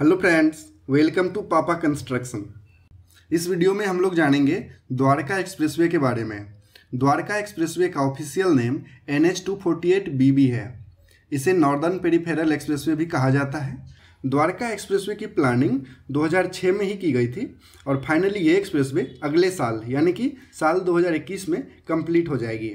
hello friends welcome to papa construction इस video में हम लोग जानेंगे द्वारका एक्सप्रेसवे के बारे में द्वारका एक्सप्रेसवे का official name N H two forty eight B B है इसे नॉर्दर्न पेरीफेरल एक्सप्रेसवे भी कहा जाता है द्वारका एक्सप्रेसवे की प्लानिंग 2006 में ही की गई थी और फाइनली ये एक्सप्रेसवे अगले साल यानी कि साल 2021 में कंप्लीट हो जाएगी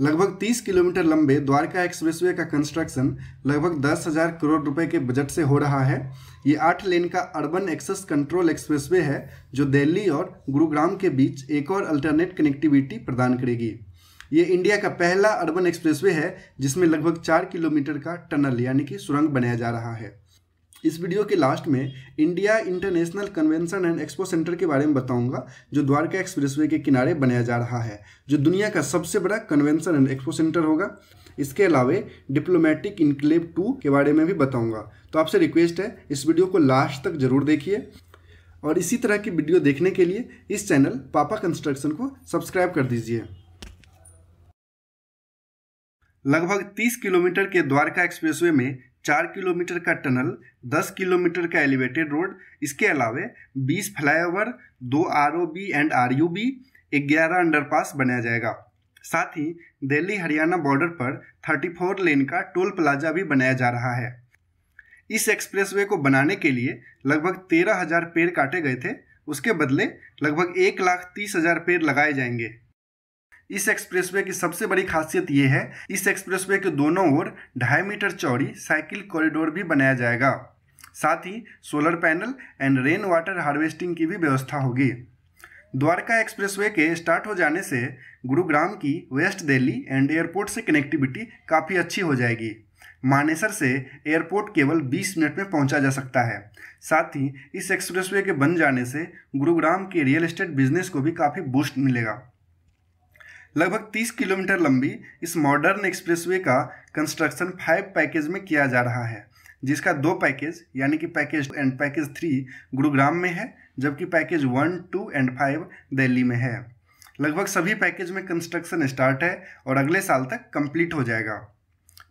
लगभग 30 किलोमीटर लंबे द्वारका एक्सप्रेसवे का कंस्ट्रक्शन लगभग दस हजार करोड़ रुपए के बजट से हो रहा है ये आठ लेन का अर्बन एक्सेस कंट्रोल एक्सप्रेसवे है जो दिल्ली और गुरुग्राम के बीच एक और अल्टरनेट कनेक्टिविटी प्रदान करेगी ये इंडिया का पहला अर्बन एक्सप्रेसवे है जिसमें लगभग चार किलोमीटर का टनल यानी कि सुरंग बनाया जा रहा है इस वीडियो के लास्ट में India international convention and expo Centre के बारे में बताऊंगा जो द्वारका एक्सप्रेसवे के किनारे बनाया जा रहा है जो दुनिया का सबसे बड़ा कन्वेंशन एंड एक्सपो सेंटर होगा इसके अलावा डिप्लोमेटिक इनक्लेव टू के बारे में भी बताऊंगा तो आपसे रिक्वेस्ट है इस वीडियो को लास्ट तक जरूर देखिए और इसी तरह की वीडियो देखने के लिए इस चैनल पापा कंस्ट्रक्शन को सब्सक्राइब कर दीजिए लगभग 30 किलोमीटर के द्वारका एक्सप्रेसवे में चार किलोमीटर का टनल दस किलोमीटर का एलिवेटेड रोड इसके अलावे बीस फ्लाईओवर दो आर एंड आर यू ग्यारह अंडरपास बनाया जाएगा साथ ही दिल्ली हरियाणा बॉर्डर पर 34 लेन का टोल प्लाजा भी बनाया जा रहा है इस एक्सप्रेसवे को बनाने के लिए लगभग तेरह हजार पेड़ काटे गए थे उसके बदले लगभग एक लाख तीस हजार पेड़ लगाए जाएंगे इस एक्सप्रेसवे की सबसे बड़ी खासियत यह है इस एक्सप्रेसवे के दोनों ओर ढाई मीटर चौड़ी साइकिल कॉरिडोर भी बनाया जाएगा साथ ही solar panel and rain water harvesting की भी व्यवस्था होगी द्वारका एक्सप्रेसवे के स्टार्ट हो जाने से गुरुग्राम की वेस्ट दिल्ली एंड एयरपोर्ट से कनेक्टिविटी काफ़ी अच्छी हो जाएगी मानेसर से एयरपोर्ट केवल 20 मिनट में पहुंचा जा सकता है साथ ही इस एक्सप्रेसवे के बन जाने से गुरुग्राम के रियल एस्टेट बिजनेस को भी काफ़ी बूस्ट मिलेगा लगभग 30 किलोमीटर लंबी इस मॉडर्न एक्सप्रेसवे का कंस्ट्रक्शन फाइव पैकेज में किया जा रहा है जिसका दो पैकेज यानी कि package and package three Gurugram में है जबकि package one two and five Delhi में है लगभग सभी पैकेज में कंस्ट्रक्शन स्टार्ट है और अगले साल तक कंप्लीट हो जाएगा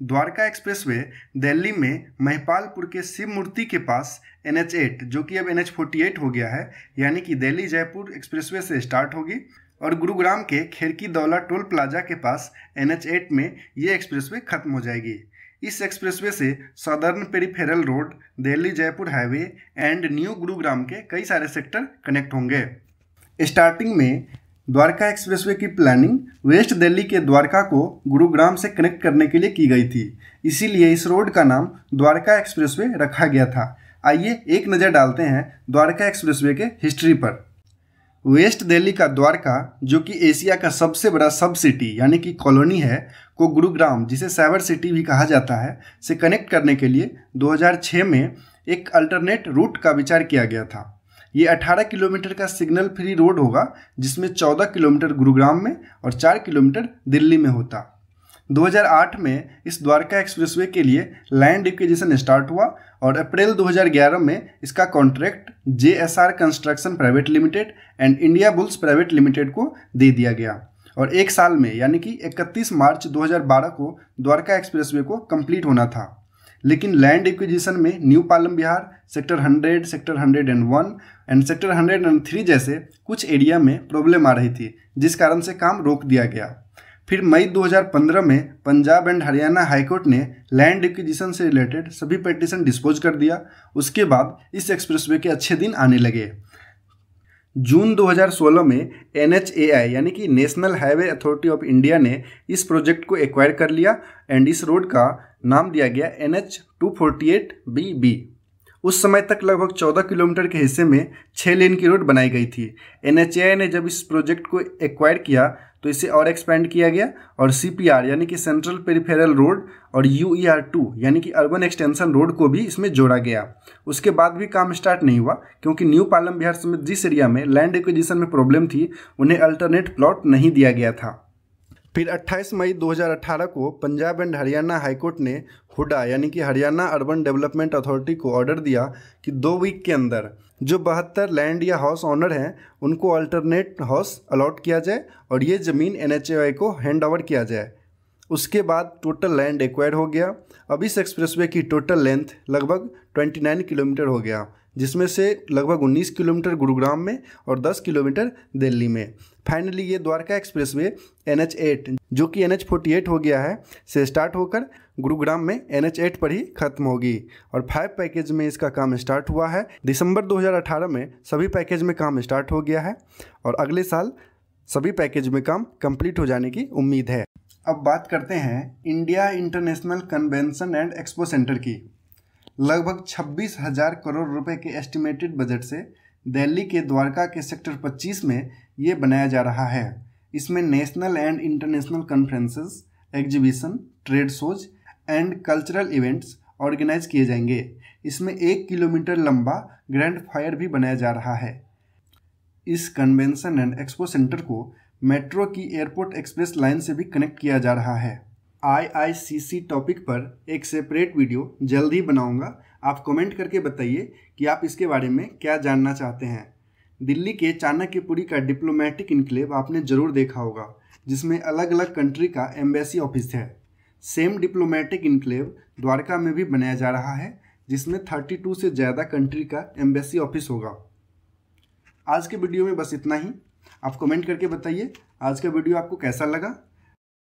द्वारका एक्सप्रेसवे दिल्ली में महिपालपुर के शिव मूर्ति के पास एन एच एट जो कि अब एन एच फोर्टी एट हो गया है यानी कि दिल्ली जयपुर एक्सप्रेसवे से स्टार्ट होगी और गुरुग्राम के खेरकी दौला टोल प्लाजा के पास एन में ये एक्सप्रेसवे खत्म हो जाएगी इस एक्सप्रेसवे से southern peripheral road Delhi Jaipur highway and new Gurugram के कई सारे सेक्टर कनेक्ट होंगे स्टार्टिंग में द्वारका एक्सप्रेसवे की प्लानिंग वेस्ट दिल्ली के द्वारका को गुरुग्राम से कनेक्ट करने के लिए की गई थी इसीलिए इस रोड का नाम द्वारका एक्सप्रेसवे रखा गया था आइए एक नज़र डालते हैं द्वारका एक्सप्रेसवे के हिस्ट्री पर वेस्ट दिल्ली का द्वारका जो कि एशिया का सबसे बड़ा सब सिटी यानी कि कॉलोनी है को गुरुग्राम जिसे साइबर सिटी भी कहा जाता है से कनेक्ट करने के लिए 2006 में एक अल्टरनेट रूट का विचार किया गया था ये 18 किलोमीटर का सिग्नल फ्री रोड होगा जिसमें 14 किलोमीटर गुरुग्राम में और 4 किलोमीटर दिल्ली में होता 2008 में इस द्वारका एक्सप्रेसवे के लिए लैंड एक्विजिशन स्टार्ट हुआ और अप्रैल 2011 में इसका contract J S R construction private limited and India bulls private limited को दे दिया गया और एक साल में यानी कि 31 मार्च 2012 को द्वारका एक्सप्रेसवे को कंप्लीट होना था लेकिन लैंड एक्विजिशन में new Palam Vihar sector 100, sector 101 and sector 103 जैसे कुछ एरिया में प्रॉब्लम आ रही थी जिस कारण से काम रोक दिया गया फिर मई 2015 में पंजाब एंड हरियाणा हाईकोर्ट ने लैंड एक्विजिशन से रिलेटेड सभी पेटिशन डिस्पोज कर दिया उसके बाद इस एक्सप्रेसवे के अच्छे दिन आने लगे जून 2016 में एन यानी कि national highway authority of India ने इस प्रोजेक्ट को एक्वायर कर लिया एंड इस रोड का नाम दिया गया N H two forty eight B B उस समय तक लगभग 14 किलोमीटर के हिस्से में छः लेन की रोड बनाई गई थी एन ने जब इस प्रोजेक्ट को एक्वायर किया तो इसे और एक्सपेंड किया गया और सी यानी कि सेंट्रल पेरिफेरल रोड और यू ई आर टू यानी कि अर्बन एक्सटेंशन रोड को भी इसमें जोड़ा गया उसके बाद भी काम स्टार्ट नहीं हुआ क्योंकि न्यू पालम बिहार समेत जिस एरिया में लैंड एक्विजिशन में प्रॉब्लम थी उन्हें अल्टरनेट प्लॉट नहीं दिया गया था फिर 28 मई 2018 को पंजाब एंड हरियाणा हाईकोर्ट ने हुडा यानी कि हरियाणा अर्बन डेवलपमेंट अथॉरिटी को ऑर्डर दिया कि दो वीक के अंदर जो बहत्तर लैंड या हाउस ऑनर हैं उनको अल्टरनेट हाउस अलॉट किया जाए और ये ज़मीन एन को हैंड ओवर किया जाए उसके बाद टोटल लैंड एक्वायर हो गया अब इस एक्सप्रेसवे की टोटल लेंथ लगभग 29 किलोमीटर हो गया जिसमें से लगभग 19 किलोमीटर गुरुग्राम में और 10 किलोमीटर दिल्ली में फाइनली ये द्वारका एक्सप्रेसवे एन एच जो कि एन एच हो गया है से स्टार्ट होकर गुरुग्राम में एन एच पर ही खत्म होगी और फाइव पैकेज में इसका काम स्टार्ट हुआ है दिसंबर 2018 में सभी पैकेज में काम स्टार्ट हो गया है और अगले साल सभी पैकेज में काम कंप्लीट हो जाने की उम्मीद है अब बात करते हैं India international convention and expo centre की लगभग छब्बीस हज़ार करोड़ रुपए के एस्टिमेटेड बजट से दिल्ली के द्वारका के सेक्टर 25 में ये बनाया जा रहा है इसमें national and international conferences exhibition trade shows and cultural events organise किए जाएंगे इसमें एक किलोमीटर लंबा ग्रैंड फायर भी बनाया जा रहा है इस कन्वेंशन एंड एक्सपो सेंटर को मेट्रो की एयरपोर्ट एक्सप्रेस लाइन से भी कनेक्ट किया जा रहा है आईआईसीसी टॉपिक पर एक सेपरेट वीडियो जल्द ही बनाऊंगा आप कमेंट करके बताइए कि आप इसके बारे में क्या जानना चाहते हैं दिल्ली के चाणक्यपुरी का डिप्लोमेटिक इनक्लेव आपने ज़रूर देखा होगा जिसमें अलग अलग कंट्री का एम्बेसी ऑफिस है सेम डिप्लोमेटिक इनक्लेव द्वारका में भी बनाया जा रहा है जिसमें 32 से ज़्यादा कंट्री का एम्बेसी ऑफिस होगा आज के वीडियो में बस इतना ही आप कमेंट करके बताइए आज का वीडियो आपको कैसा लगा